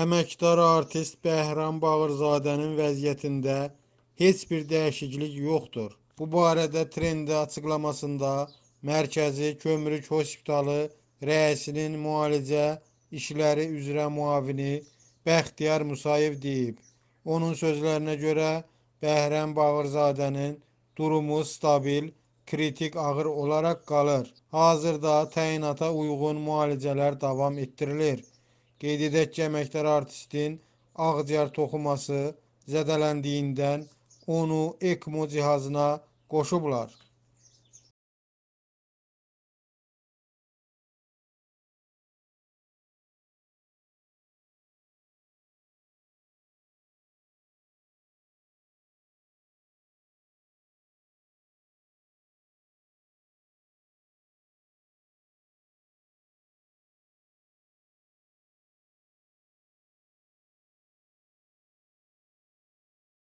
Əməkdar artist Bəhram Bağırzadənin vəziyyətində heç bir dəyişiklik yoxdur. Bu barədə trendə açıqlamasında Mərkəzi Kömrük Hospitalı rəisinin müalicə işləri üzrə muavini Bəxtiyar Musayev deyib. Onun sözlərinə görə Bəhrəm Bağırzadənin durumu stabil, kritik ağır olaraq qalır. Hazırda təyinata uyğun müalicələr davam etdirilir. Qeyd edək ki, əməkdar artistin ağciyər toxuması zədələndiyindən onu ECMO cihazına qoşublar.